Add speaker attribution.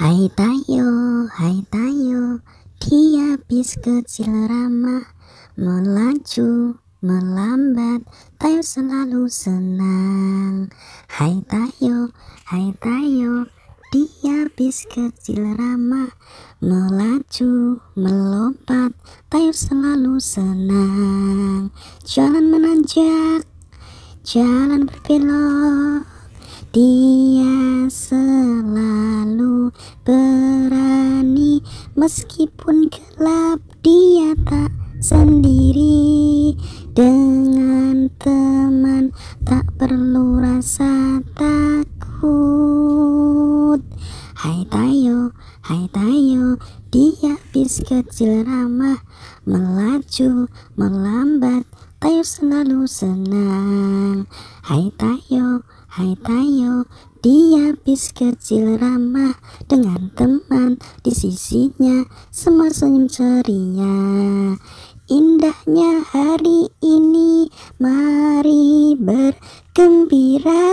Speaker 1: Hai tayo, hai tayo, dia bis kecil ramah, melaju, melambat, tayo selalu senang. Hai tayo, hai tayo, dia bis kecil ramah, melaju, melompat, tayo selalu senang. Jalan menanjak, jalan berbelok, dia senang berani Meskipun gelap dia tak sendiri Dengan teman tak perlu rasa takut Hai Tayo, hai Tayo Dia bis kecil ramah Melaju, melambat Tayo selalu senang Hai Tayo, hai Tayo dia bis kecil ramah dengan teman di sisinya semua senyum ceria. Indahnya hari ini mari bergembira.